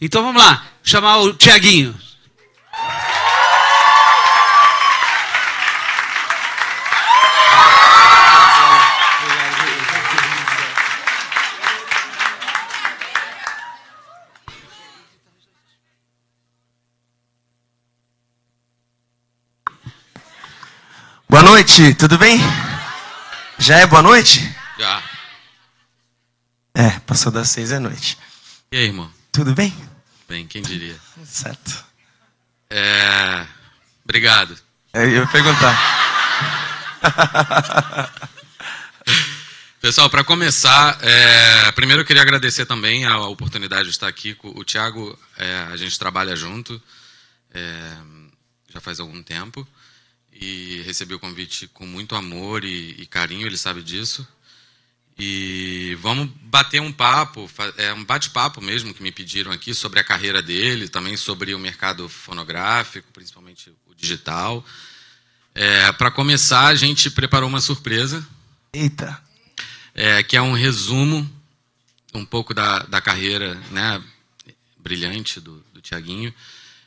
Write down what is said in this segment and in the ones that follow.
Então vamos lá, chamar o Tiaguinho. Boa noite, tudo bem? Já é boa noite? Já. É, passou das seis da noite. E aí, irmão? Tudo bem? bem, quem diria? Certo. É... Obrigado. É, eu ia perguntar. Pessoal, para começar, é... primeiro eu queria agradecer também a oportunidade de estar aqui. O Tiago, é... a gente trabalha junto é, já faz algum tempo e recebi o convite com muito amor e, e carinho, ele sabe disso. E vamos bater um papo, é um bate-papo mesmo que me pediram aqui sobre a carreira dele, também sobre o mercado fonográfico, principalmente o digital. É, Para começar, a gente preparou uma surpresa. Eita! É, que é um resumo um pouco da, da carreira né, brilhante do, do Tiaguinho.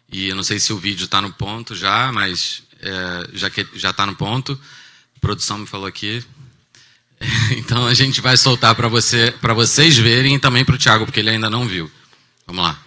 E eu não sei se o vídeo está no ponto já, mas é, já está já tá no ponto. A produção me falou aqui. Então a gente vai soltar para você, para vocês verem e também para o Tiago, porque ele ainda não viu. Vamos lá.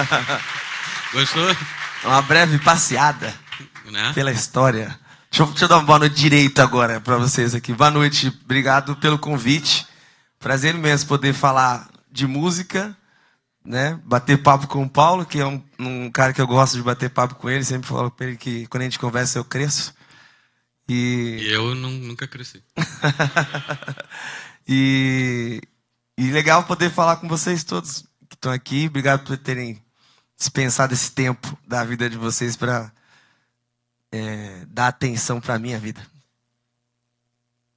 Gostou? É uma breve passeada né? pela história. Deixa eu, deixa eu, dar uma boa noite direito agora para vocês aqui. Boa noite, obrigado pelo convite. Prazer imenso poder falar de música, né? Bater papo com o Paulo, que é um, um cara que eu gosto de bater papo com ele. Sempre falo para ele que quando a gente conversa eu cresço. E, e eu não, nunca cresci. e, e legal poder falar com vocês todos que estão aqui. Obrigado por terem dispensar desse tempo da vida de vocês para é, dar atenção para a minha vida.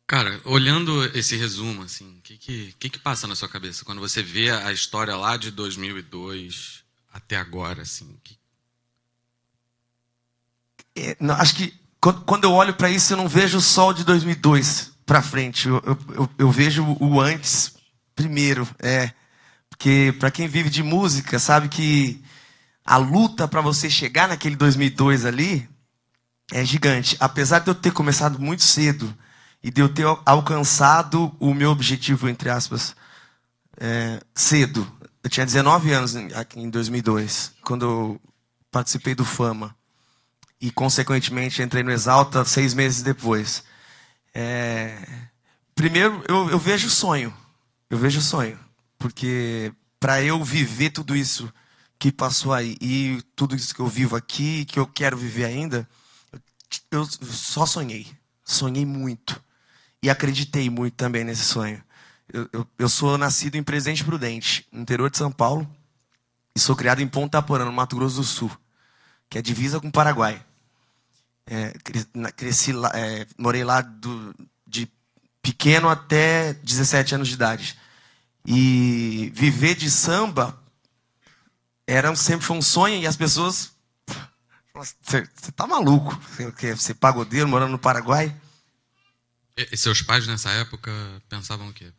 Cara, olhando esse resumo, assim, o que, que, que, passa na sua cabeça quando você vê a história lá de 2002 até agora, assim? Que... É, não, acho que quando, quando eu olho para isso, eu não vejo o sol de 2002 para frente. Eu, eu, eu, eu, vejo o antes primeiro, é porque para quem vive de música sabe que a luta para você chegar naquele 2002 ali é gigante. Apesar de eu ter começado muito cedo e de eu ter alcançado o meu objetivo, entre aspas, é, cedo. Eu tinha 19 anos em 2002, quando eu participei do Fama. E, consequentemente, entrei no Exalta seis meses depois. É... Primeiro, eu, eu vejo o sonho. Eu vejo o sonho. Porque, para eu viver tudo isso que passou aí e tudo isso que eu vivo aqui, que eu quero viver ainda, eu só sonhei. Sonhei muito. E acreditei muito também nesse sonho. Eu, eu, eu sou nascido em Presidente Prudente, no interior de São Paulo, e sou criado em Ponta Porã, no Mato Grosso do Sul, que é divisa com o Paraguai. É, cresci lá, é, morei lá do, de pequeno até 17 anos de idade. E viver de samba eram sempre foi um sonho e as pessoas você assim, tá maluco? Você é pagodeiro morando no Paraguai? E, e seus pais nessa época pensavam o quê?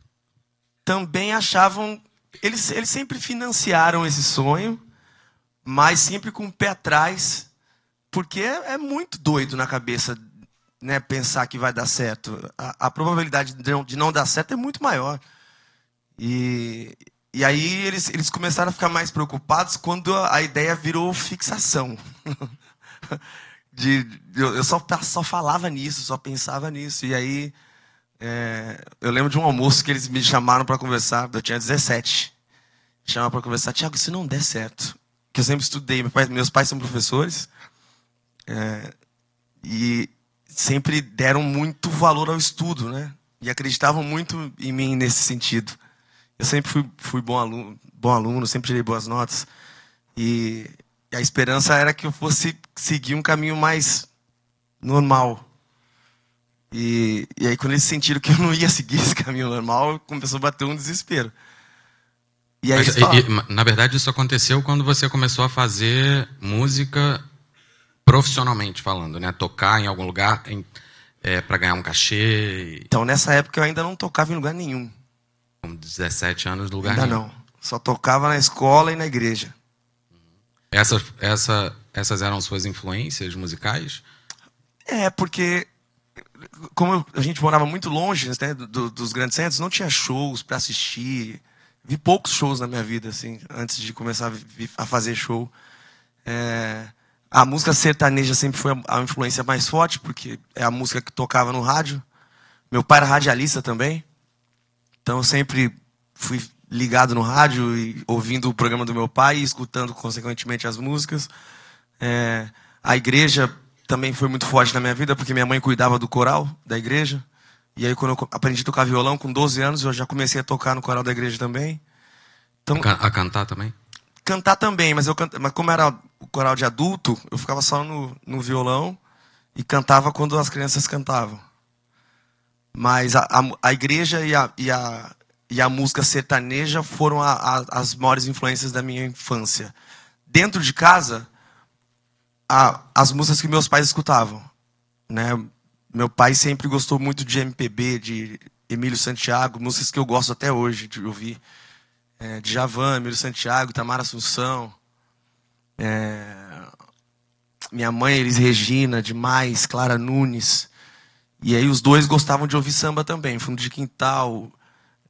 Também achavam. Eles, eles sempre financiaram esse sonho, mas sempre com o pé atrás, porque é, é muito doido na cabeça né, pensar que vai dar certo. A, a probabilidade de não, de não dar certo é muito maior. E e aí eles, eles começaram a ficar mais preocupados quando a ideia virou fixação. de, eu, eu só, só falava nisso, só pensava nisso. E aí é, eu lembro de um almoço que eles me chamaram para conversar, eu tinha 17. Chamaram para conversar, Tiago, se não der certo, que eu sempre estudei, meus pais, meus pais são professores, é, e sempre deram muito valor ao estudo, né? E acreditavam muito em mim nesse sentido. Eu sempre fui, fui bom, aluno, bom aluno, sempre tirei boas notas. E a esperança era que eu fosse seguir um caminho mais normal. E, e aí, quando eles sentiram que eu não ia seguir esse caminho normal, começou a bater um desespero. E aí, Mas, e, na verdade, isso aconteceu quando você começou a fazer música profissionalmente falando, né? Tocar em algum lugar é, para ganhar um cachê. E... Então, nessa época, eu ainda não tocava em lugar nenhum com 17 anos, lugar Ainda nenhum. não. Só tocava na escola e na igreja. Essas, essa, essas eram suas influências musicais? É, porque como a gente morava muito longe né, do, dos grandes centros, não tinha shows para assistir. Vi poucos shows na minha vida, assim, antes de começar a, fazer show. É... a música sertaneja sempre foi a, influência mais forte, porque é a música que tocava no rádio. Meu pai era radialista também. Então sempre fui ligado no rádio e ouvindo o programa do meu pai e escutando consequentemente as músicas. É, a igreja também foi muito forte na minha vida porque minha mãe cuidava do coral da igreja. E aí quando eu aprendi a tocar violão com 12 anos, eu já comecei a tocar no coral da igreja também. Então, a cantar também? Cantar também, mas eu canta, mas como era o coral de adulto, eu ficava só no, no violão e cantava quando as crianças cantavam. Mas a, a, a igreja e a, e, a, e a música sertaneja foram a, a, as maiores influências da minha infância. Dentro de casa, a, as músicas que meus pais escutavam. Né? Meu pai sempre gostou muito de MPB, de Emílio Santiago, músicas que eu gosto até hoje de ouvir. É, Javan, Emílio Santiago, Tamara Assunção. É, minha mãe, Elis Regina, demais, Clara Nunes. E aí os dois gostavam de ouvir samba também, fundo de quintal,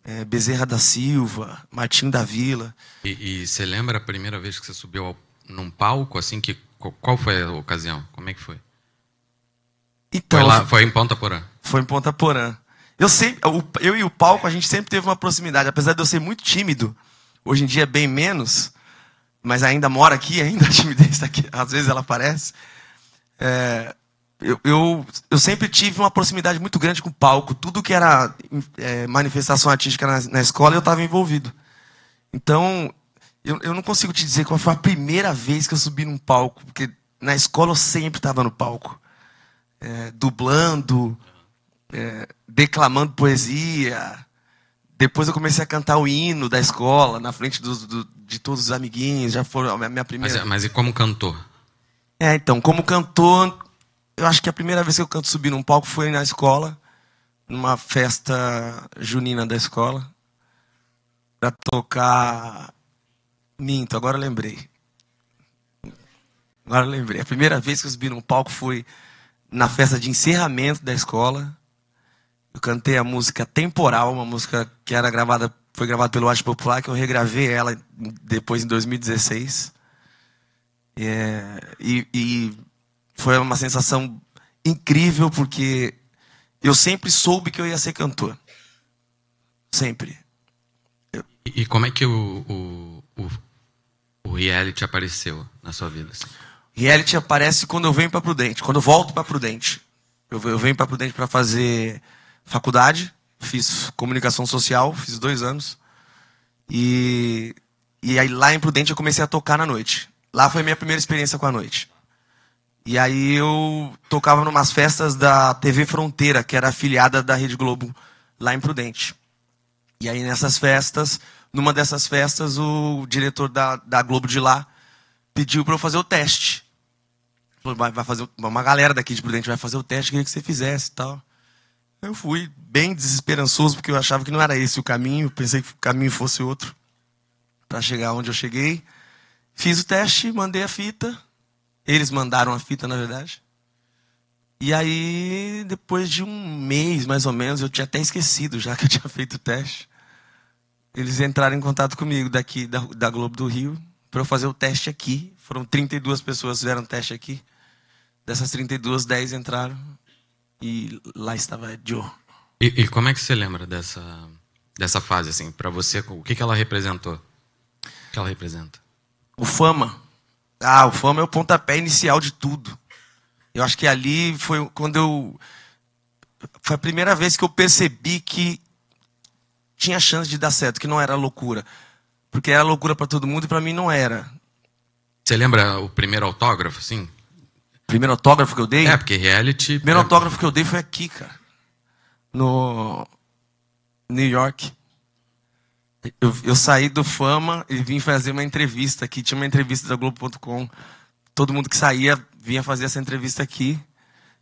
é, Bezerra da Silva, Martim da Vila. E você lembra a primeira vez que você subiu ao, num palco assim que qual foi a ocasião? Como é que foi? Então, foi, lá, foi em Ponta Porã. Foi em Ponta Porã. Eu sempre, eu e o palco a gente sempre teve uma proximidade, apesar de eu ser muito tímido. Hoje em dia é bem menos, mas ainda mora aqui, ainda a timidez está aqui. Às vezes ela aparece. É, eu, eu, eu, sempre tive uma proximidade muito grande com o palco. Tudo que era é, manifestação artística na, na escola, eu estava envolvido. Então, eu, eu não consigo te dizer qual foi a primeira vez que eu subi num palco, porque na escola eu sempre estava no palco. É, dublando, é, declamando poesia. Depois eu comecei a cantar o hino da escola, na frente do, do, de todos os amiguinhos. Já foram a minha primeira. Mas, é, mas e como cantor? É, então, como cantor, eu acho que a primeira vez que eu canto subir num palco foi na escola, numa festa junina da escola, para tocar. Minto, agora lembrei. Agora lembrei. A primeira vez que eu subi num palco foi na festa de encerramento da escola. Eu cantei a música Temporal, uma música que era gravada, foi gravada pelo Arte Popular, que eu regravei ela depois em 2016. É, e, e foi uma sensação incrível, porque eu sempre soube que eu ia ser cantor. Sempre. Eu... E como é que o, o, o, o, reality apareceu na sua vida? Assim? Reality aparece quando eu venho para Prudente, quando eu volto para Prudente. Eu, eu venho para Prudente para fazer faculdade, fiz comunicação social, fiz dois anos. E, e aí lá em Prudente eu comecei a tocar na noite. Lá foi a minha primeira experiência com a noite. E aí eu tocava numas festas da TV Fronteira, que era afiliada da Rede Globo lá em Prudente. E aí nessas festas, numa dessas festas, o diretor da, da Globo de lá pediu para eu fazer o teste. Falou, vai fazer uma galera daqui de Prudente vai fazer o teste, queria que você fizesse, tal. Eu fui bem desesperançoso porque eu achava que não era esse o caminho, pensei que o caminho fosse outro para chegar onde eu cheguei. Fiz o teste, mandei a fita, eles mandaram a fita, na verdade. E aí, depois de um mês, mais ou menos, eu tinha até esquecido já que eu tinha feito o teste. Eles entraram em contato comigo daqui da, da Globo do Rio para eu fazer o teste aqui. Foram 32 pessoas que fizeram o teste aqui. Dessas 32, 10 entraram. E lá estava Joe. E, e como é que você lembra dessa, dessa fase, assim? Para você, o que, que ela representou? O que ela representa? O Fama ah, o Fama é o pontapé inicial de tudo. Eu acho que ali foi quando eu. Foi a primeira vez que eu percebi que tinha chance de dar certo, que não era loucura. Porque era loucura para todo mundo e para mim não era. Você lembra o primeiro autógrafo, sim? Primeiro autógrafo que eu dei? É, porque reality. Primeiro é. autógrafo que eu dei foi aqui, cara. No New York eu, eu, saí do Fama e vim fazer uma entrevista aqui. Tinha uma entrevista da Globo.com. Todo mundo que saía vinha fazer essa entrevista aqui.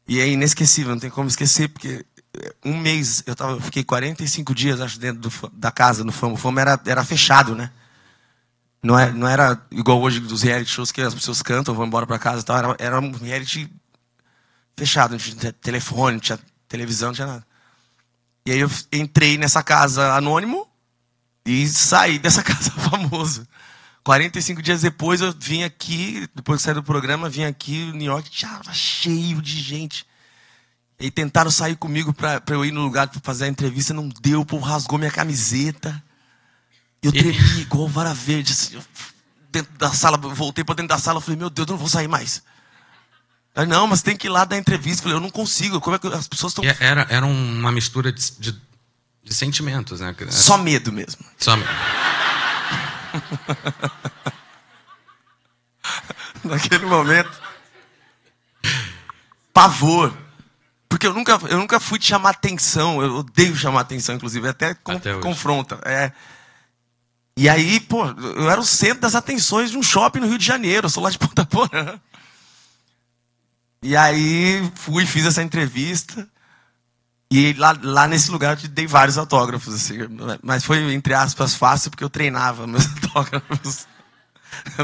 E é inesquecível, não tem como esquecer, porque é, um mês, eu, tava, eu fiquei 45 dias, acho, dentro do, da casa no Fama. O Fama era, era fechado, né? Não era, é, não era igual hoje dos reality shows que as pessoas cantam, vão embora para casa e tal. Era, era um reality fechado, não tinha telefone, não tinha televisão, não tinha nada. E aí eu entrei nessa casa anônimo e saí dessa casa famosa 45 dias depois eu vim aqui, depois que saí do programa, vim aqui em New York, já cheio de gente. E tentaram sair comigo para eu ir no lugar para fazer a entrevista, não deu, o povo rasgou minha camiseta. Eu tremi igual vara verde. Assim, dentro da sala, voltei para dentro da sala, falei, meu Deus, eu não vou sair mais. Aí, não, mas tem que ir lá dar entrevista. Eu falei, eu não consigo, como é que as pessoas estão... Era, era uma mistura de, de de sentimentos, né? Só medo mesmo. Só medo. Naquele momento. Pavor. Porque eu nunca, eu nunca fui te chamar atenção. Eu odeio chamar atenção, inclusive. Até, com, até confronta. É. E aí, pô, eu era o centro das atenções de um shopping no Rio de Janeiro. Eu sou lá de Ponta Porã. E aí fui, fiz essa entrevista. E lá, lá nesse lugar eu te dei vários autógrafos, assim, mas foi, entre aspas, fácil, porque eu treinava meus autógrafos.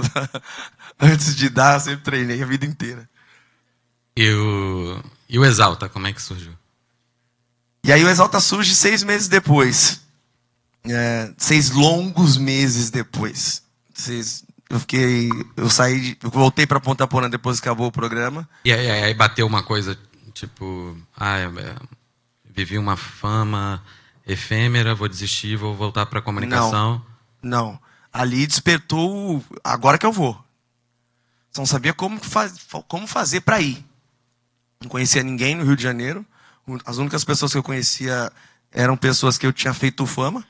Antes de dar, eu sempre treinei a vida inteira. E o, e o Exalta, como é que surgiu? E aí o Exalta surge seis meses depois. É, seis longos meses depois. Seis, eu fiquei. Eu saí. eu voltei para Ponta Porã depois que acabou o programa. E aí, aí, bateu uma coisa, tipo. Ah, é, é vivi uma fama efêmera, vou desistir, vou voltar para a comunicação? Não, não. Ali despertou o, agora que eu vou. Só não sabia como, faz, como fazer para ir. Não conhecia ninguém no Rio de Janeiro. As únicas pessoas que eu conhecia eram pessoas que eu tinha feito fama.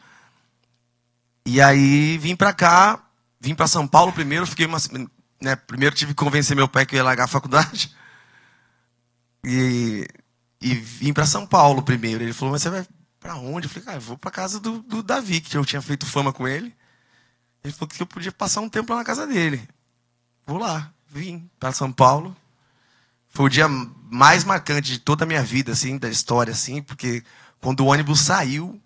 E aí vim para cá, vim para São Paulo primeiro, fiquei uma, né, primeiro tive que convencer meu pai que eu ia largar a faculdade. E e vim para São Paulo primeiro. Ele falou, mas você vai para onde? Eu falei, ah, eu vou para casa do, do, Davi, que eu tinha feito fama com ele. Ele falou que eu podia passar um tempo lá na casa dele. Vou lá, vim para São Paulo. Foi o dia mais marcante de toda a minha vida, assim, da história, assim, porque quando o ônibus saiu,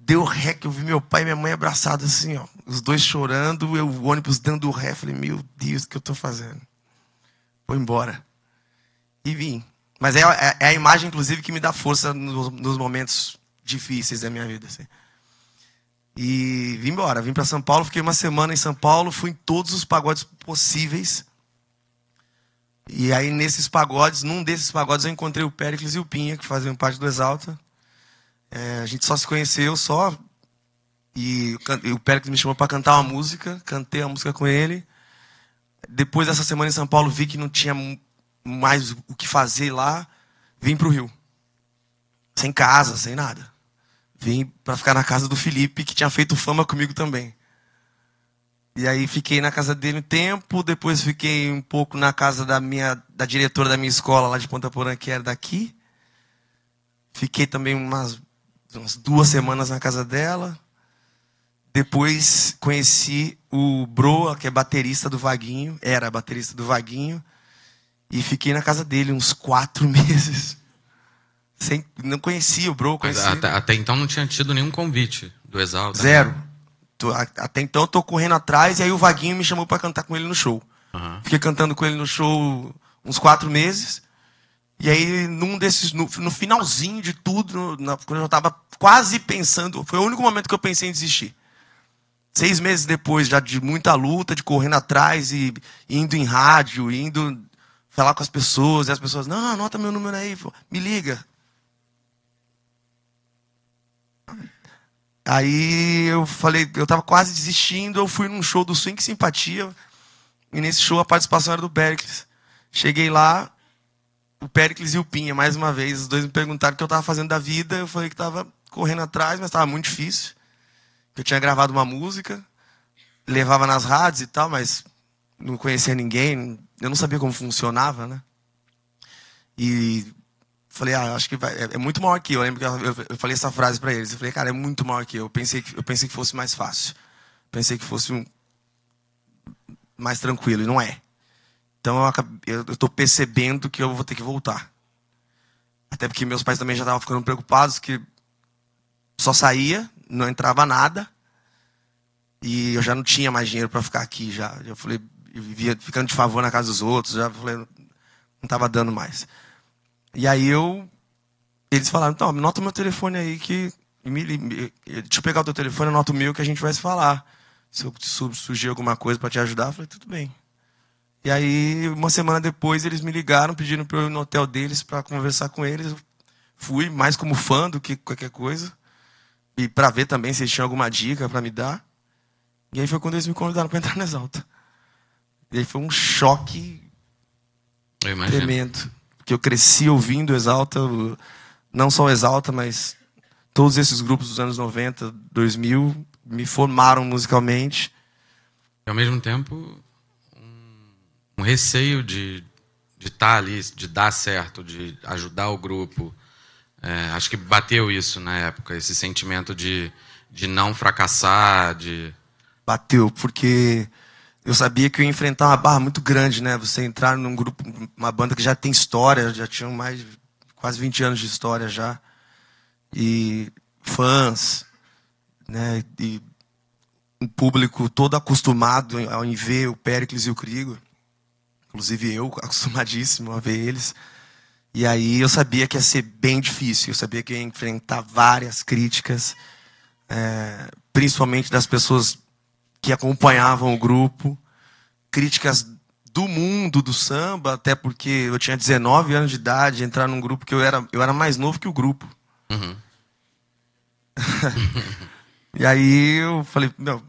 deu ré, que eu vi meu pai e minha mãe abraçados assim, ó, os dois chorando, eu, o ônibus dando ré, falei, meu Deus, o que eu estou fazendo? Vou embora. E vim. Mas é, é, é, a imagem, inclusive, que me dá força nos, nos momentos difíceis da minha vida. Assim. E vim embora, vim para São Paulo, fiquei uma semana em São Paulo, fui em todos os pagodes possíveis. E aí, nesses pagodes, num desses pagodes, eu encontrei o Péricles e o Pinha, que faziam parte do Exalta. É, a gente só se conheceu, só. E, e o Péricles me chamou para cantar uma música, cantei a música com ele. Depois dessa semana em São Paulo, vi que não tinha mais o que fazer lá, vim para o Rio. Sem casa, sem nada. Vim para ficar na casa do Felipe, que tinha feito fama comigo também. E aí fiquei na casa dele um tempo, depois fiquei um pouco na casa da minha da diretora da minha escola lá de Ponta Porã, que era daqui. Fiquei também umas, umas duas semanas na casa dela. Depois conheci o Broa, que é baterista do Vaguinho, era baterista do Vaguinho. E fiquei na casa dele uns quatro meses. Sem, não conhecia o Bro, conhecia. Até, até, então não tinha tido nenhum convite do Exalta. Né? Zero. Tô, até então eu tô correndo atrás e aí o Vaguinho me chamou para cantar com ele no show. Uhum. Fiquei cantando com ele no show uns quatro meses. E aí, num desses, no, no finalzinho de tudo, na, quando eu já tava quase pensando, foi o único momento que eu pensei em desistir. Seis meses depois, já de muita luta, de correndo atrás e indo em rádio, indo falar com as pessoas, e as pessoas, não, anota meu número aí, me liga. Aí eu falei, eu tava quase desistindo, eu fui num show do Swing Simpatia, e nesse show a participação era do Pericles. Cheguei lá, o Pericles e o Pinha, mais uma vez, os dois me perguntaram o que eu tava fazendo da vida, eu falei que tava correndo atrás, mas tava muito difícil, eu tinha gravado uma música, levava nas rádios e tal, mas não conhecia ninguém, eu não sabia como funcionava, né? E falei, ah, acho que vai, é, é, muito maior que eu. Eu lembro que eu, eu falei essa frase para eles. Eu falei, cara, é muito maior que eu. Eu pensei que, eu pensei que fosse mais fácil. Pensei que fosse um, mais tranquilo, e não é. Então eu estou percebendo que eu vou ter que voltar. Até porque meus pais também já estavam ficando preocupados que só saía, não entrava nada. E eu já não tinha mais dinheiro para ficar aqui já. Eu falei, e vivia ficando de favor na casa dos outros. Já falei, não estava dando mais. E aí eu. Eles falaram, então, anota meu telefone aí que. Me, eh, deixa eu pegar o teu telefone, anota o meu que a gente vai se falar. Se eu surgir alguma coisa para te ajudar, eu falei, tudo bem. E aí, uma semana depois, eles me ligaram, pedindo para eu ir no hotel deles para conversar com eles. Eu fui mais como fã do que qualquer coisa. E para ver também se eles tinham alguma dica para me dar. E aí foi quando eles me convidaram para entrar na Exalta. E foi um choque tremendo. Porque eu cresci ouvindo Exalta, não só Exalta, mas todos esses grupos dos anos 90, 2000, me formaram musicalmente. E ao mesmo tempo, um, um receio de estar tá ali, de dar certo, de ajudar o grupo. É, acho que bateu isso na época, esse sentimento de, de não fracassar, de... Bateu, porque eu sabia que eu ia enfrentar uma barra muito grande, né? Você entrar num grupo, uma banda que já tem história, já tinha mais quase 20 anos de história já. E fãs, né? E um público todo acostumado em ver o Pericles e o Crigo. Inclusive eu, acostumadíssimo a ver eles. E aí eu sabia que ia ser bem difícil. Eu sabia que ia enfrentar várias críticas, é, principalmente das pessoas que acompanhavam o grupo, críticas do mundo do samba, até porque eu tinha 19 anos de idade, entrar num grupo que eu era, eu era mais novo que o grupo. Uhum. e aí eu falei, meu,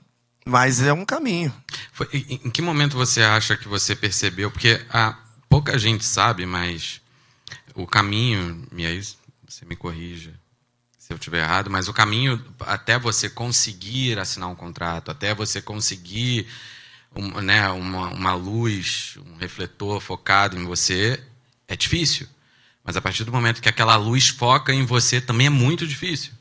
mas é um caminho. Foi, em que momento você acha que você percebeu? Porque há pouca gente sabe, mas o caminho, e aí você me corrija se eu estiver errado, mas o caminho até você conseguir assinar um contrato, até você conseguir um, né, uma, uma luz, um refletor focado em você, é difícil. Mas a partir do momento que aquela luz foca em você, também é muito difícil.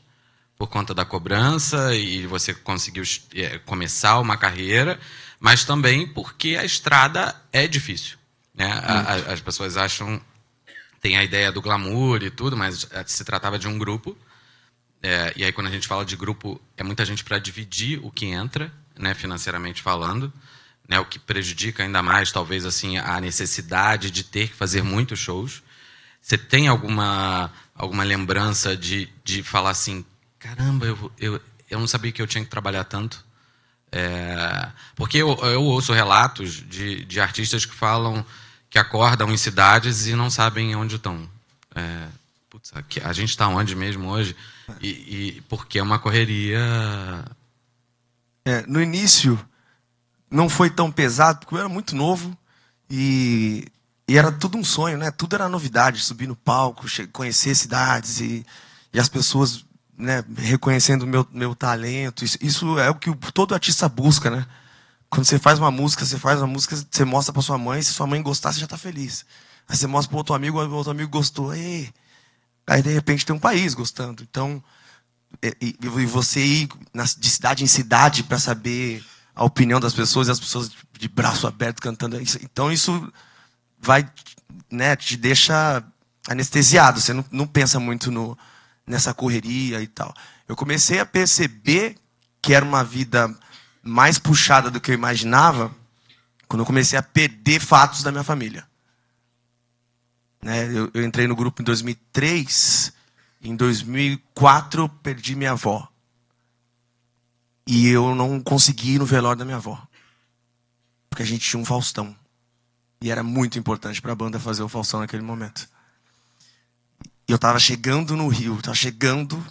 Por conta da cobrança e você conseguiu é, começar uma carreira, mas também porque a estrada é difícil. Né? A, a, as pessoas acham, tem a ideia do glamour e tudo, mas se tratava de um grupo é, e aí, quando a gente fala de grupo, é muita gente para dividir o que entra, né, financeiramente falando, né, o que prejudica ainda mais, talvez, assim, a necessidade de ter que fazer muitos shows. Você tem alguma, alguma lembrança de, de falar assim: caramba, eu, eu, eu não sabia que eu tinha que trabalhar tanto? É, porque eu, eu ouço relatos de, de artistas que falam que acordam em cidades e não sabem onde estão. É, putz, a gente está onde mesmo hoje? E, e porque é uma correria. É, no início não foi tão pesado, porque eu era muito novo e, e era tudo um sonho, né? Tudo era novidade, subir no palco, conhecer cidades e, e as pessoas né, reconhecendo meu, meu talento. Isso, isso, é o que todo artista busca, né? Quando você faz uma música, você faz uma música, você mostra para sua mãe, se sua mãe gostar, você já está feliz. Aí você mostra para outro amigo, o outro amigo gostou, ei, Aí, de repente, tem um país gostando. Então, é, e, e você ir de cidade em cidade para saber a opinião das pessoas, e as pessoas de braço aberto cantando. Então, isso vai, né, te deixa anestesiado. Você não, não pensa muito no, nessa correria e tal. Eu comecei a perceber que era uma vida mais puxada do que eu imaginava quando eu comecei a perder fatos da minha família. Né? Eu, eu entrei no grupo em 2003, em 2004 perdi minha avó. E eu não consegui ir no velório da minha avó. Porque a gente tinha um Faustão. E era muito importante para a banda fazer o Faustão naquele momento. E eu estava chegando no Rio, estava chegando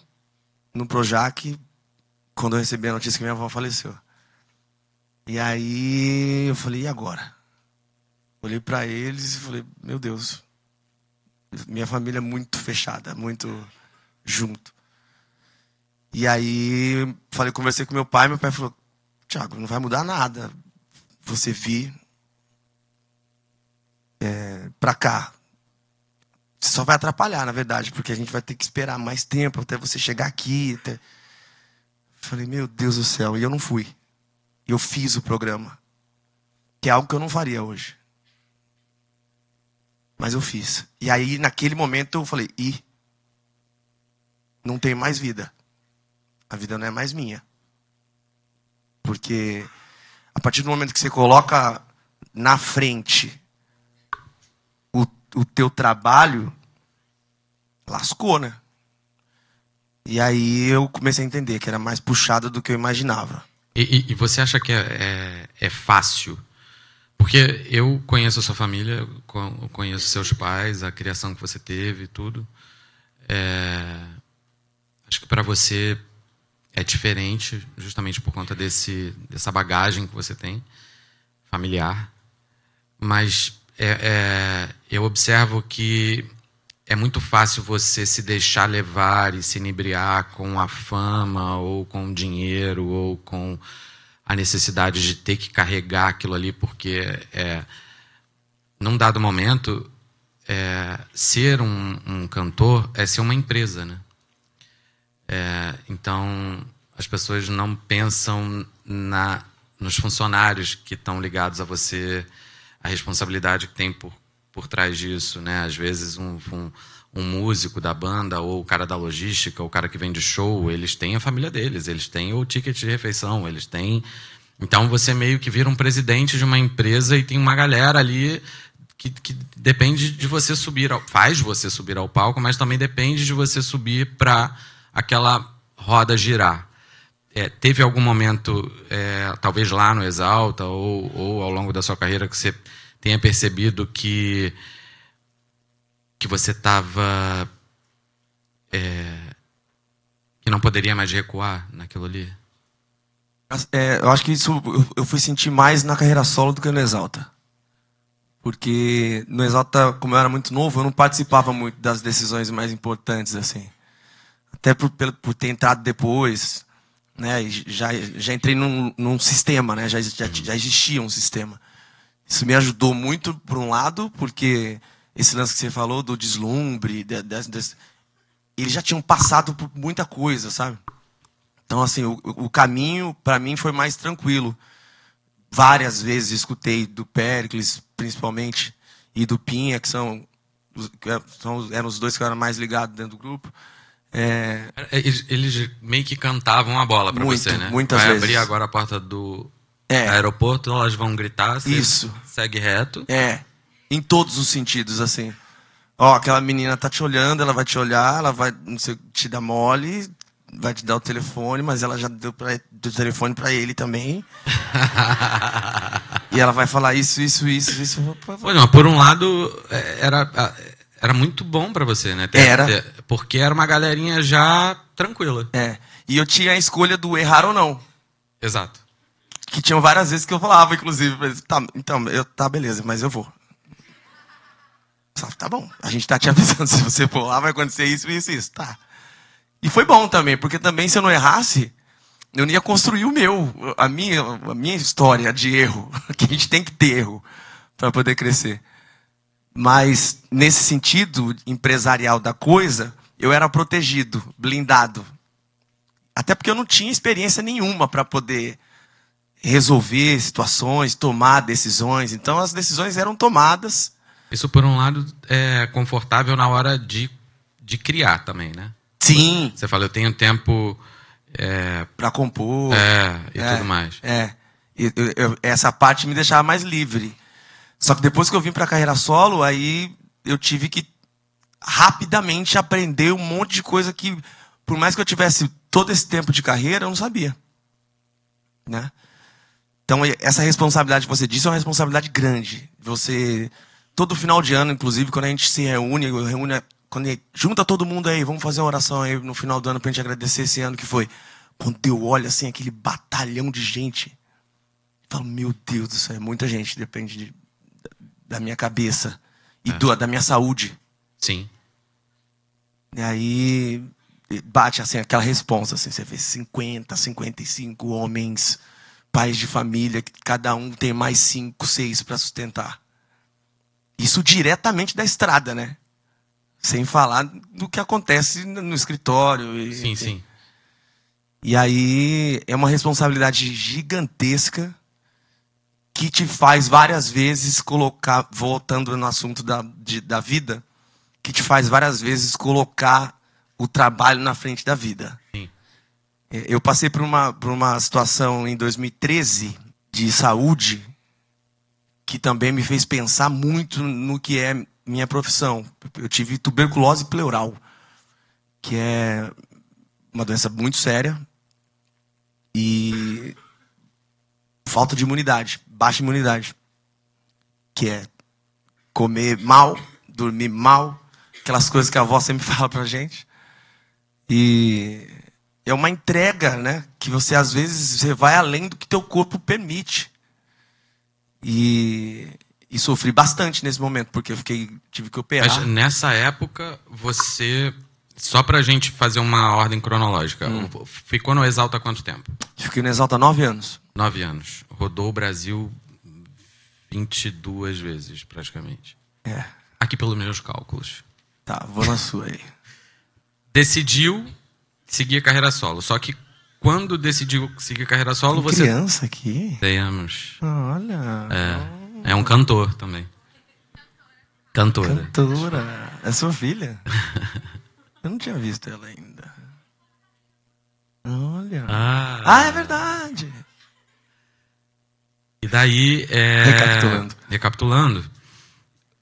no Projac quando eu recebi a notícia que minha avó faleceu. E aí eu falei, e agora? Olhei para eles e falei, meu Deus, minha família é muito fechada, muito junto. E aí, falei, conversei com meu pai, meu pai falou: Tiago, não vai mudar nada você vir é, pra cá. só vai atrapalhar, na verdade, porque a gente vai ter que esperar mais tempo até você chegar aqui. Até... Falei, meu Deus do céu, e eu não fui. Eu fiz o programa, que é algo que eu não faria hoje. Mas eu fiz. E aí, naquele momento, eu falei: e não tem mais vida. A vida não é mais minha. Porque a partir do momento que você coloca na frente o, o teu trabalho, lascou, né? E aí eu comecei a entender que era mais puxada do que eu imaginava. E, e, e você acha que é, é, é fácil porque eu conheço a sua família, conheço seus pais, a criação que você teve, tudo. É, acho que para você é diferente, justamente por conta desse, dessa bagagem que você tem, familiar. Mas é, é, eu observo que é muito fácil você se deixar levar e se inebriar com a fama, ou com o dinheiro, ou com a necessidade de ter que carregar aquilo ali, porque é, num dado momento, é, ser um, um, cantor é ser uma empresa. Né? É, então, as pessoas não pensam na, nos funcionários que estão ligados a você, a responsabilidade que tem por, por trás disso. Né? Às vezes, um, um um músico da banda ou o cara da logística, ou o cara que vende show, eles têm a família deles, eles têm o ticket de refeição, eles têm. Então você meio que vira um presidente de uma empresa e tem uma galera ali que, que depende de você subir, ao, faz você subir ao palco, mas também depende de você subir para aquela roda girar. É, teve algum momento, é, talvez lá no Exalta ou, ou ao longo da sua carreira, que você tenha percebido que que você estava. É, que não poderia mais recuar naquilo ali? É, eu acho que isso eu fui sentir mais na carreira solo do que no Exalta. Porque no Exalta, como eu era muito novo, eu não participava muito das decisões mais importantes, assim. Até por, por ter entrado depois, né? Já, já entrei num, num sistema, né? Já, já, já uhum. existia um sistema. Isso me ajudou muito, por um lado, porque esse lance que você falou do deslumbre, de, de, de, eles já tinham passado por muita coisa, sabe? Então, assim, o, o caminho para mim foi mais tranquilo. Várias vezes escutei do Pericles, principalmente, e do Pinha, que são, que é, são eram os dois que eram mais ligados dentro do grupo. É... é eles, eles, meio que cantavam a bola para você, né? Muitas Vai vezes. abrir agora a porta do é. aeroporto, elas vão gritar, você Isso. segue reto. É. Em todos os sentidos, assim. Ó, aquela menina tá te olhando, ela vai te olhar, ela vai não sei, te dar mole, vai te dar o telefone, mas ela já deu pra, o telefone para ele também. e ela vai falar isso, isso, isso, isso. Pois não, por um lado, é, era, era muito bom para você, né? Ter, era. Ter, porque era uma galerinha já tranquila. É. E eu tinha a escolha do errar ou não. Exato. Que tinham várias vezes que eu falava, inclusive, tá, então, eu, tá, beleza, mas eu vou tá bom, a gente tá te avisando, se você for lá vai acontecer isso, isso, isso, tá. E foi bom também, porque também se eu não errasse, eu não ia construir o meu, a minha, a minha história de erro, que a gente tem que ter erro para poder crescer. Mas nesse sentido empresarial da coisa, eu era protegido, blindado. Até porque eu não tinha experiência nenhuma para poder resolver situações, tomar decisões. Então as decisões eram tomadas isso, por um lado, é confortável na hora de, de criar também, né? Sim. Você fala, eu tenho tempo. É, para compor. É, e é, tudo mais. É. Eu, eu, essa parte me deixava mais livre. Só que depois que eu vim para a carreira solo, aí eu tive que rapidamente aprender um monte de coisa que, por mais que eu tivesse todo esse tempo de carreira, eu não sabia. Né? Então, essa responsabilidade que você disse é uma responsabilidade grande. Você Todo final de ano, inclusive, quando a gente se reúne, reúne quando gente, junta todo mundo aí, vamos fazer uma oração aí no final do ano pra gente agradecer esse ano que foi. Quando eu olho assim, aquele batalhão de gente, eu falo, meu Deus do céu, é muita gente, depende de, da minha cabeça e é. do, da minha saúde. Sim. E aí bate assim aquela resposta, assim, você vê 50, 55 homens, pais de família, cada um tem mais cinco, seis para sustentar. Isso diretamente da estrada, né? Sem falar do que acontece no escritório. E, sim, sim. E aí é uma responsabilidade gigantesca que te faz várias vezes colocar, voltando no assunto da, de, da vida, que te faz várias vezes colocar o trabalho na frente da vida. Sim. É, eu passei por uma, por uma situação em 2013 de saúde que também me fez pensar muito no que é minha profissão. Eu tive tuberculose pleural, que é uma doença muito séria e falta de imunidade, baixa imunidade, que é comer mal, dormir mal, aquelas coisas que a avó sempre fala pra gente. E é uma entrega, né? Que você às vezes você vai além do que teu corpo permite. E, e sofri bastante nesse momento, porque eu fiquei, tive que operar. Mas nessa época, você. Só pra gente fazer uma ordem cronológica, hum. ficou no Exalta quanto tempo? Fiquei no Exalta há nove anos. Nove anos. Rodou o Brasil 22 vezes, praticamente. É. Aqui pelos meus cálculos. Tá, vou na sua aí. Decidiu seguir a carreira solo. Só que quando decidi seguir carreira solo, Tem você. criança aqui? Temos. Olha. É, é um cantor também. Cantora. Cantora. É sua filha? Eu não tinha visto ela ainda. Olha. Ah, ah é verdade. E daí. É... Recapitulando. Recapitulando.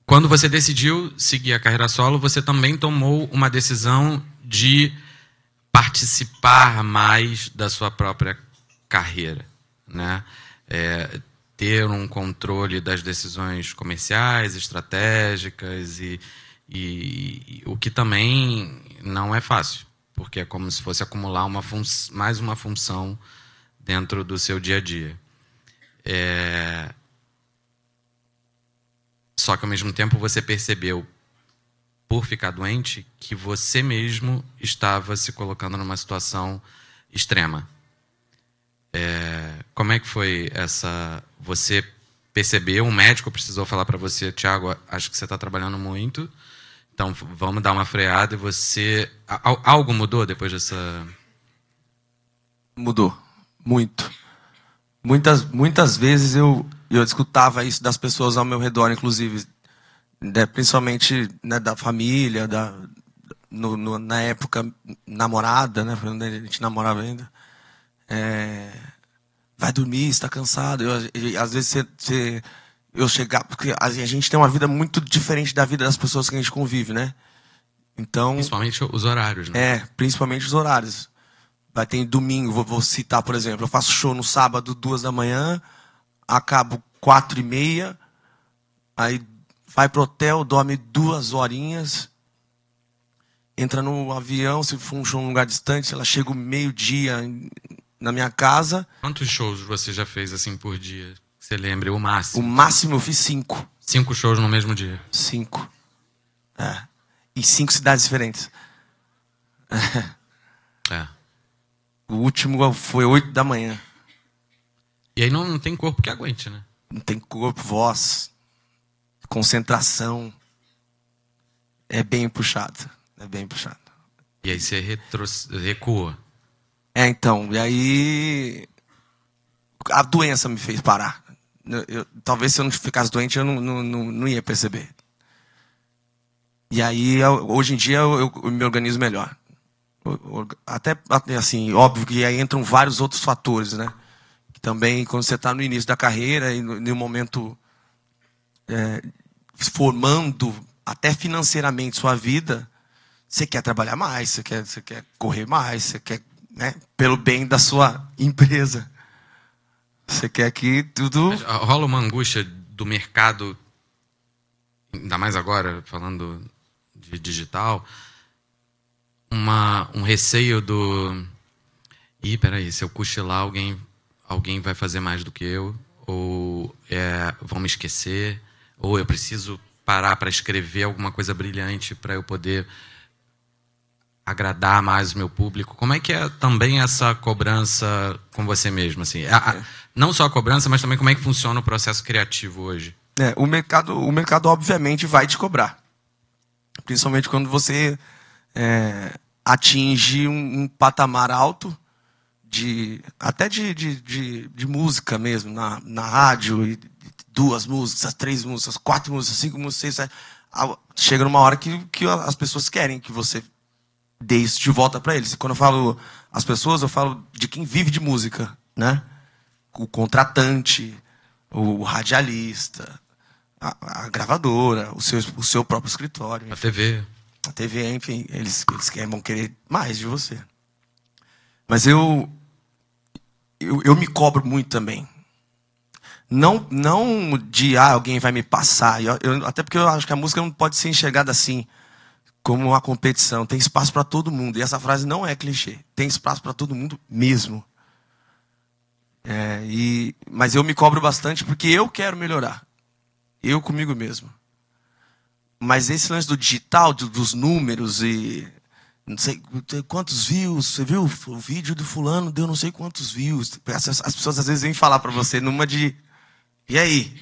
Quando você decidiu seguir a carreira solo, você também tomou uma decisão de participar mais da sua própria carreira, né? É, ter um controle das decisões comerciais, estratégicas e, e, e, o que também não é fácil, porque é como se fosse acumular uma mais uma função dentro do seu dia a dia. É... Só que ao mesmo tempo você percebeu por ficar doente que você mesmo estava se colocando numa situação extrema. É, como é que foi essa? Você percebeu? Um médico precisou falar para você, Tiago, acho que você está trabalhando muito. Então vamos dar uma freada. E você, algo mudou depois dessa? Mudou muito. Muitas, muitas vezes eu eu escutava isso das pessoas ao meu redor, inclusive né, principalmente né, da família, da, no, no, na época namorada, né, quando a gente namorava ainda. É, vai dormir, está cansado. Eu, eu, às vezes você, eu chegar. Porque assim, a gente tem uma vida muito diferente da vida das pessoas que a gente convive, né? Então. Principalmente os horários, né? É, principalmente os horários. Vai ter domingo, vou, vou, citar, por exemplo, eu faço show no sábado, duas da manhã, acabo quatro e meia, aí vai pro hotel, dorme duas horinhas, entra no avião, se for um lugar distante, ela chega meio-dia na minha casa. Quantos shows você já fez assim por dia? Você lembra? O máximo? O máximo eu fiz cinco. Cinco shows no mesmo dia? Cinco. É. Em cinco cidades diferentes. É. é. O último foi oito da manhã. E aí não, não tem corpo que aguente, né? Não tem corpo, voz concentração. É bem puxado. É bem puxado. E aí você retro... recua. É, então. E aí. A doença me fez parar. Eu, eu, talvez se eu não ficasse doente, eu não, não, não, não ia perceber. E aí, eu, hoje em dia, eu, me organizo melhor. Até, assim, óbvio que aí entram vários outros fatores, né? Também, quando você está no início da carreira e no, no momento é, formando até financeiramente sua vida, você quer trabalhar mais, você quer, você quer correr mais, você quer, né, pelo bem da sua empresa. Você quer que tudo. rola uma angústia do mercado, ainda mais agora, falando de digital, uma, um receio do. Ih, peraí, se eu cochilar, alguém, alguém vai fazer mais do que eu, ou é, vão me esquecer ou eu preciso parar para escrever alguma coisa brilhante para eu poder agradar mais o meu público. Como é que é também essa cobrança com você mesmo? Assim, a, a, é. não só a cobrança, mas também como é que funciona o processo criativo hoje? É, o mercado, o mercado obviamente vai te cobrar, principalmente quando você é, atinge um, um, patamar alto de até de, de, de, de música mesmo na, na rádio e duas músicas, três músicas, quatro músicas, cinco músicas, seis, sete. Chega numa hora que, que as pessoas querem que você dê isso de volta para eles. E quando eu falo as pessoas, eu falo de quem vive de música, né? O contratante, o radialista, a, a gravadora, o seu, o seu próprio escritório. Enfim. A TV. A TV, enfim, eles, eles querem, vão querer mais de você. Mas eu, eu, eu me cobro muito também. Não, não de ah, alguém vai me passar. Eu, eu, até porque eu acho que a música não pode ser enxergada assim, como uma competição. Tem espaço para todo mundo. E essa frase não é clichê. Tem espaço para todo mundo mesmo. É, e, mas eu me cobro bastante porque eu quero melhorar. Eu comigo mesmo. Mas esse lance do digital, dos números e não sei quantos views, você viu o vídeo do fulano deu não sei quantos views. As pessoas às vezes vêm falar para você numa de e aí?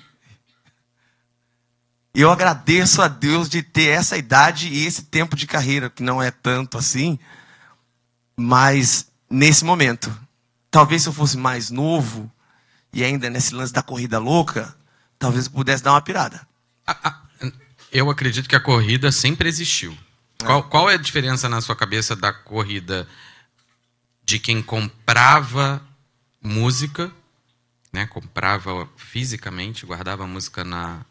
Eu agradeço a Deus de ter essa idade e esse tempo de carreira, que não é tanto assim, mas nesse momento. Talvez se eu fosse mais novo e ainda nesse lance da corrida louca, talvez eu pudesse dar uma pirada. Eu acredito que a corrida sempre existiu. É. Qual, qual é a diferença na sua cabeça da corrida de quem comprava música né, comprava fisicamente, guardava a música na,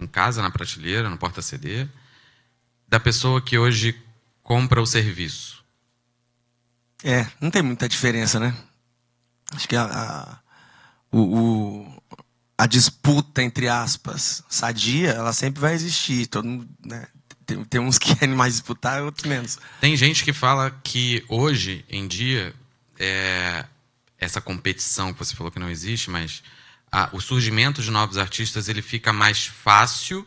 em casa, na prateleira, no porta-CD, da pessoa que hoje compra o serviço. É, não tem muita diferença, né? Acho que a, a, o, o, a disputa, entre aspas, sadia, ela sempre vai existir. Todo mundo, né? tem, tem uns que querem mais disputar, outros menos. Tem gente que fala que hoje em dia é, essa competição que você falou que não existe, mas a, o surgimento de novos artistas ele fica mais fácil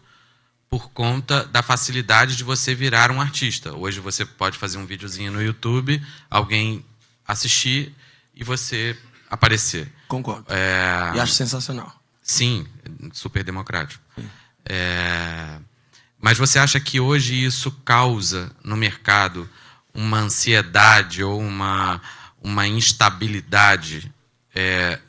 por conta da facilidade de você virar um artista. Hoje você pode fazer um videozinho no YouTube, alguém assistir e você aparecer. Concordo. É... E acho sensacional. Sim, super democrático. Sim. É... Mas você acha que hoje isso causa no mercado uma ansiedade ou uma uma instabilidade é,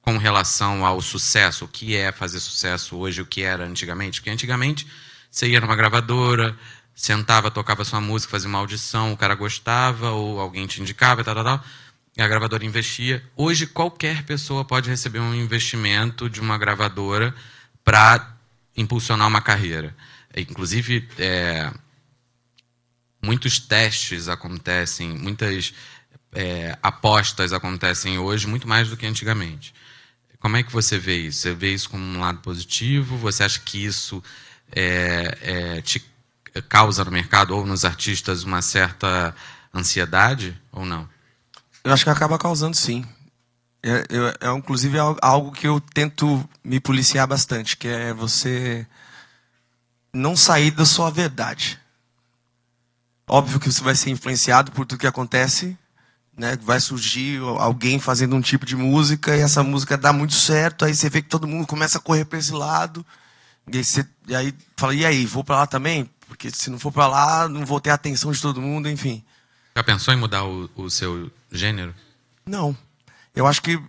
com relação ao sucesso, o que é fazer sucesso hoje, o que era antigamente? Porque antigamente você ia numa gravadora, sentava, tocava sua música, fazia uma audição, o cara gostava, ou alguém te indicava, tal, tal, tal, e a gravadora investia. Hoje qualquer pessoa pode receber um investimento de uma gravadora para impulsionar uma carreira. Inclusive, é, muitos testes acontecem, muitas é, apostas acontecem hoje muito mais do que antigamente. Como é que você vê isso? Você vê isso como um lado positivo? Você acha que isso é, é, te causa no mercado ou nos artistas uma certa ansiedade ou não? Eu acho que acaba causando sim. É, eu, é inclusive é algo que eu tento me policiar bastante, que é você não sair da sua verdade. Óbvio que você vai ser influenciado por tudo que acontece né? Vai surgir alguém fazendo um tipo de música e essa música dá muito certo, aí você vê que todo mundo começa a correr para esse lado. E aí, você, e aí fala, e aí, vou para lá também? Porque se não for para lá, não vou ter a atenção de todo mundo, enfim. Já pensou em mudar o, o seu gênero? Não. Eu acho que.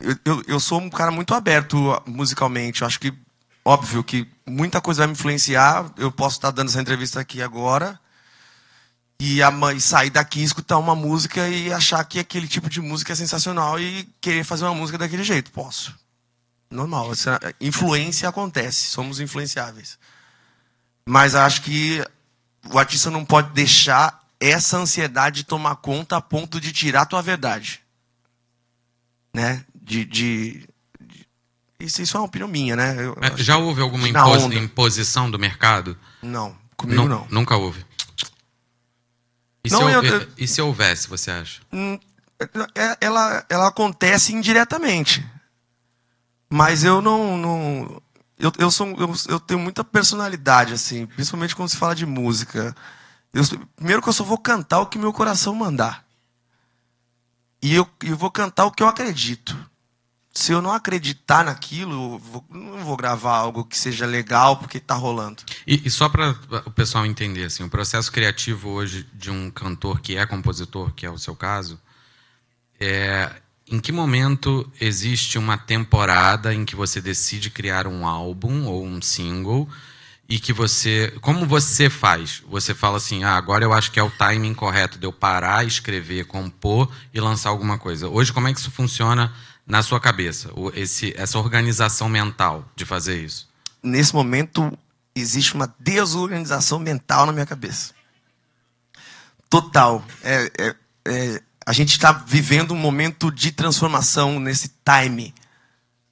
Eu, eu, eu sou um cara muito aberto musicalmente. Eu acho que, óbvio, que muita coisa vai me influenciar. Eu posso estar dando essa entrevista aqui agora e, a, e sair daqui e escutar uma música e achar que aquele tipo de música é sensacional e querer fazer uma música daquele jeito. Posso. Normal. Essa influência acontece. Somos influenciáveis. Mas acho que o artista não pode deixar essa ansiedade tomar conta a ponto de tirar a tua verdade. Né? De, de, Isso, isso é uma opinião minha, né? Eu, é, Já houve alguma impos... imposição do mercado? Não, comigo não. Nunca houve. E, não, se, eu, e se houvesse, você acha? Hum, é, ela, ela acontece indiretamente. Mas eu não. não eu, eu, sou, eu, eu tenho muita personalidade, assim, principalmente quando se fala de música. Eu, primeiro que eu só vou cantar o que meu coração mandar. E eu, eu vou cantar o que eu acredito se eu não acreditar naquilo, vou, não vou gravar algo que seja legal porque está rolando. E, e só para o pessoal entender, assim, o processo criativo hoje de um cantor que é compositor, que é o seu caso, é, em que momento existe uma temporada em que você decide criar um álbum ou um single e que você. Como você faz? Você fala assim: ah, agora eu acho que é o timing correto de eu parar, escrever, compor e lançar alguma coisa. Hoje, como é que isso funciona? na sua cabeça, esse, essa organização mental de fazer isso? Nesse momento, existe uma desorganização mental na minha cabeça. Total. É, é, é, a gente está vivendo um momento de transformação nesse time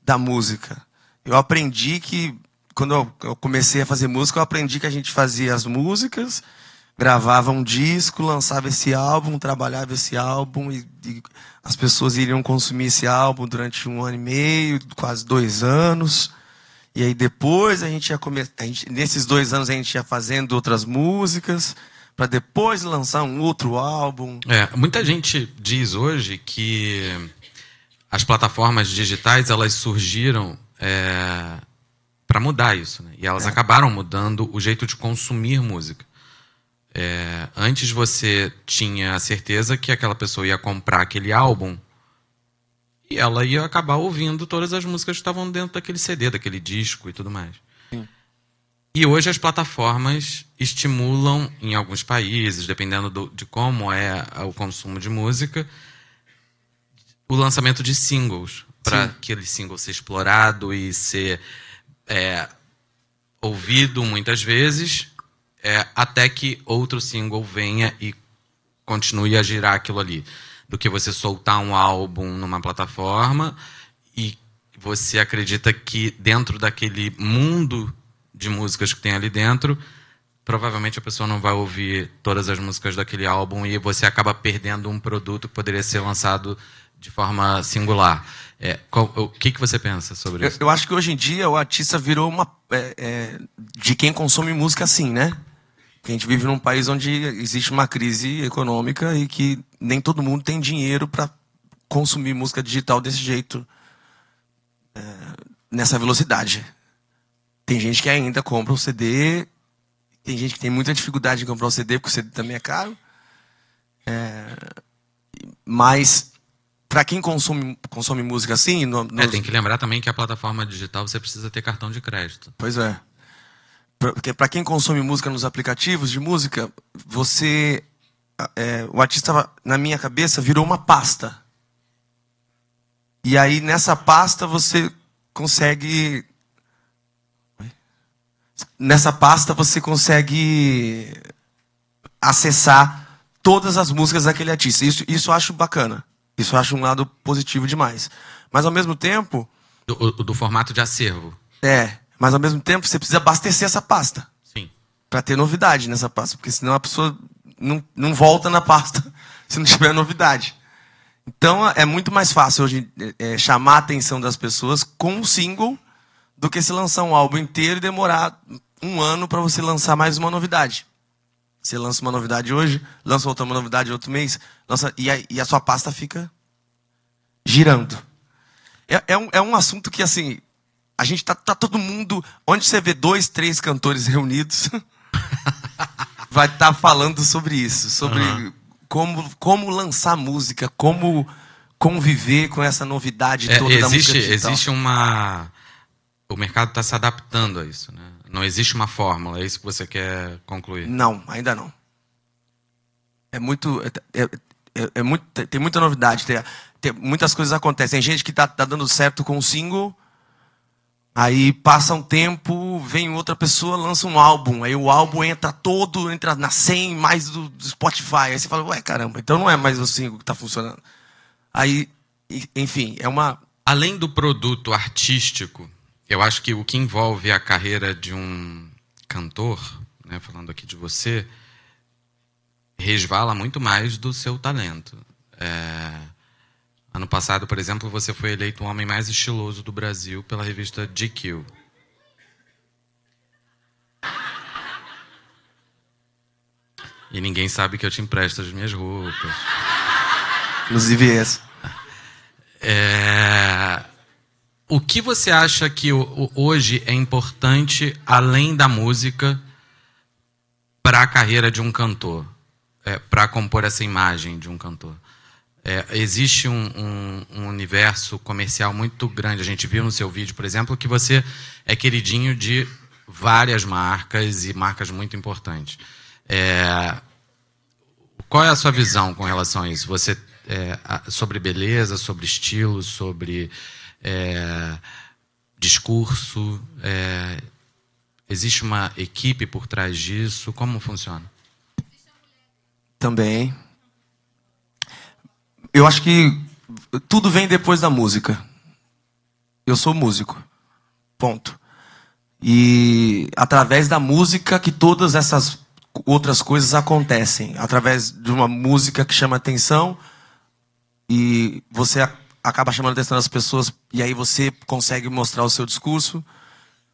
da música. Eu aprendi que, quando eu comecei a fazer música, eu aprendi que a gente fazia as músicas, gravava um disco, lançava esse álbum, trabalhava esse álbum e, e, as pessoas iriam consumir esse álbum durante um ano e meio, quase dois anos. E aí depois a gente ia começar, nesses dois anos a gente ia fazendo outras músicas para depois lançar um outro álbum. É, muita gente diz hoje que as plataformas digitais elas surgiram é, para mudar isso, né? E elas é. acabaram mudando o jeito de consumir música. É, antes você tinha a certeza que aquela pessoa ia comprar aquele álbum e ela ia acabar ouvindo todas as músicas que estavam dentro daquele CD, daquele disco e tudo mais. Sim. E hoje as plataformas estimulam, em alguns países, dependendo do, de como é o consumo de música, o lançamento de singles, para aquele single ser explorado e ser é, ouvido muitas vezes é, até que outro single venha e continue a girar aquilo ali. Do que você soltar um álbum numa plataforma e você acredita que dentro daquele mundo de músicas que tem ali dentro, provavelmente a pessoa não vai ouvir todas as músicas daquele álbum e você acaba perdendo um produto que poderia ser lançado de forma singular. É, qual, o que, que você pensa sobre eu, isso? Eu acho que hoje em dia o artista virou uma. É, é, de quem consome música assim, né? a gente vive num país onde existe uma crise econômica e que nem todo mundo tem dinheiro para consumir música digital desse jeito, é, nessa velocidade. Tem gente que ainda compra um CD, tem gente que tem muita dificuldade em comprar um CD, porque o CD também é caro. É, mas para quem consome, consome música assim. No, é, tem que lembrar também que a plataforma digital você precisa ter cartão de crédito. Pois é para quem consome música nos aplicativos de música, você. É, o artista, na minha cabeça, virou uma pasta. E aí nessa pasta você consegue. Nessa pasta você consegue acessar todas as músicas daquele artista. Isso, isso eu acho bacana. Isso eu acho um lado positivo demais. Mas ao mesmo tempo. Do, do formato de acervo. É. Mas ao mesmo tempo, você precisa abastecer essa pasta. Sim. Para ter novidade nessa pasta, porque senão a pessoa não, não volta na pasta se não tiver novidade. Então é muito mais fácil hoje é, é, chamar a atenção das pessoas com um single do que se lançar um álbum inteiro e demorar um ano para você lançar mais uma novidade. Você lança uma novidade hoje, lança outra novidade outro mês, lança, e, a, e a sua pasta fica girando. É, é, um, é um assunto que, assim, a gente tá, tá todo mundo. Onde você vê dois, três cantores reunidos, vai estar tá falando sobre isso, sobre uhum. como, como lançar música, como conviver com essa novidade é, toda existe, da música digital. Existe uma. O mercado está se adaptando a isso, né? Não existe uma fórmula, é isso que você quer concluir? Não, ainda não. É muito. É, é, é, é muito tem muita novidade, tem, tem, muitas coisas acontecem. Tem gente que está tá dando certo com o single Aí passa um tempo, vem outra pessoa, lança um álbum. Aí o álbum entra todo, entra na 100 mais do, do Spotify. Aí você fala, ué, caramba, então não é mais o single que está funcionando. Aí, enfim, é uma. Além do produto artístico, eu acho que o que envolve a carreira de um cantor, né, falando aqui de você, resvala muito mais do seu talento. É Ano passado, por exemplo, você foi eleito o homem mais estiloso do Brasil pela revista GQ. E ninguém sabe que eu te empresto as minhas roupas. Inclusive essa. É... O que você acha que hoje é importante, além da música, para a carreira de um cantor? É, para compor essa imagem de um cantor? É, existe um, um, um, universo comercial muito grande. A gente viu no seu vídeo, por exemplo, que você é queridinho de várias marcas e marcas muito importantes. É, qual é a sua visão com relação a isso? Você é, sobre beleza, sobre estilo, sobre é, discurso? É, existe uma equipe por trás disso? Como funciona? Também eu acho que tudo vem depois da música. Eu sou músico. Ponto. E através da música que todas essas outras coisas acontecem. Através de uma música que chama atenção e você acaba chamando atenção das pessoas e aí você consegue mostrar o seu discurso.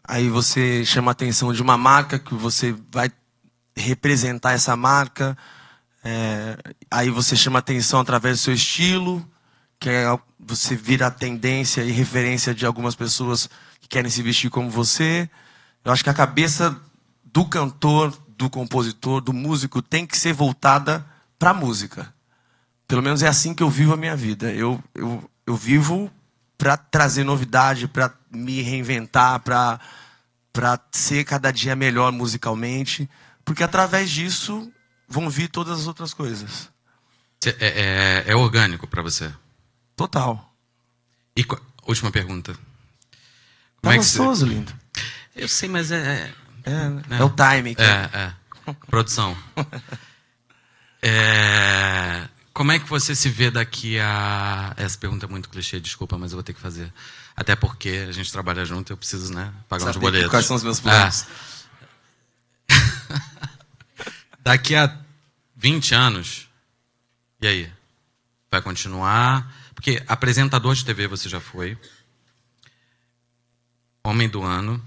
Aí você chama a atenção de uma marca que você vai representar essa marca. É, aí você chama atenção através do seu estilo, que é, você vira a tendência e referência de algumas pessoas que querem se vestir como você. Eu acho que a cabeça do cantor, do compositor, do músico tem que ser voltada para a música. Pelo menos é assim que eu vivo a minha vida. Eu, eu, eu vivo para trazer novidade, para me reinventar, para ser cada dia melhor musicalmente, porque através disso vão vir todas as outras coisas. É, é, é orgânico para você? Total. E última pergunta. Como tá é gostoso, você... lindo. Eu sei, mas é. É, é, né? é o time. Que... É, é. Produção. é. Como é que você se vê daqui a. Essa pergunta é muito clichê, desculpa, mas eu vou ter que fazer. Até porque a gente trabalha junto, eu preciso, né? Pagar Sabe uns boletos. Quais são os meus planos? É daqui a 20 anos, e aí? Vai continuar? Porque apresentador de TV você já foi, homem do ano,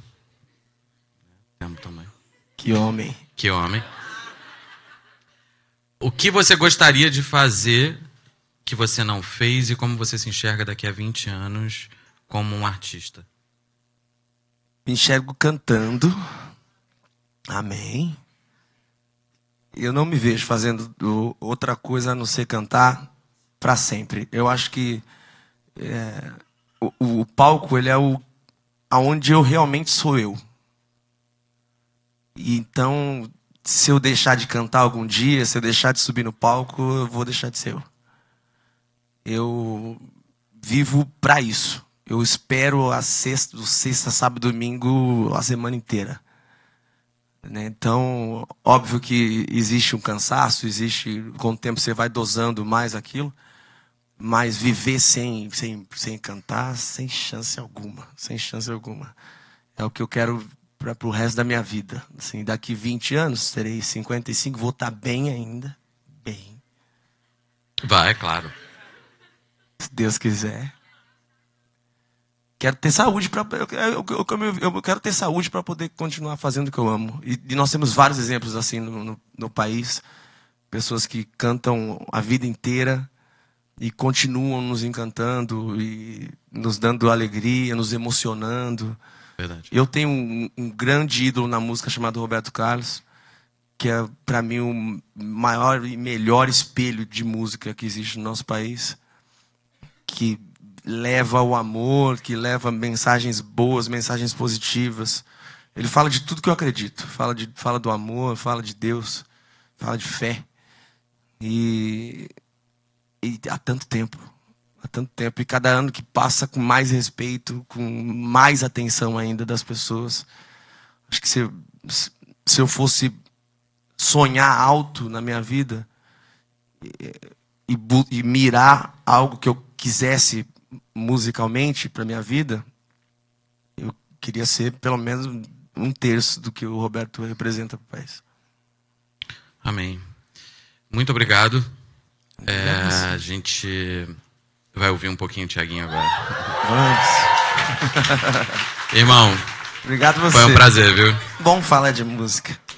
também. Que homem. Que homem. O que você gostaria de fazer que você não fez e como você se enxerga daqui a 20 anos como um artista? Me enxergo cantando. Amém eu não me vejo fazendo outra coisa a não ser cantar para sempre. Eu acho que é, o, o, palco ele é o aonde eu realmente sou eu. Então, se eu deixar de cantar algum dia, se eu deixar de subir no palco, eu vou deixar de ser eu. Eu vivo para isso. Eu espero a sexta, sexta, sábado, domingo, a semana inteira. Né? Então, óbvio que existe um cansaço, existe, com o tempo você vai dosando mais aquilo, mas viver sem, sem, sem cantar, sem chance alguma, sem chance alguma. É o que eu quero para o resto da minha vida. Assim, daqui 20 anos, terei 55, vou estar tá bem ainda, bem. Vai, é claro. Se Deus quiser. Quero ter saúde para eu, eu, eu, eu, quero ter saúde para poder continuar fazendo o que eu amo. E, e nós temos vários exemplos assim no, no, no país, pessoas que cantam a vida inteira e continuam nos encantando e nos dando alegria, nos emocionando. Verdade. Eu tenho um, um grande ídolo na música chamado Roberto Carlos, que é para mim o maior e melhor espelho de música que existe no nosso país, que leva o amor, que leva mensagens boas, mensagens positivas. Ele fala de tudo que eu acredito. Fala, de, fala do amor, fala de Deus, fala de fé. E, e há tanto tempo. Há tanto tempo. E cada ano que passa com mais respeito, com mais atenção ainda das pessoas. Acho que se, se eu fosse sonhar alto na minha vida e, e, e mirar algo que eu quisesse musicalmente para minha vida, eu queria ser pelo menos um terço do que o Roberto representa para o país. Amém. Muito obrigado. É, a gente vai ouvir um pouquinho o Tiaguinho agora. Vamos. Irmão. Obrigado você. Foi um prazer, viu? Bom falar de música.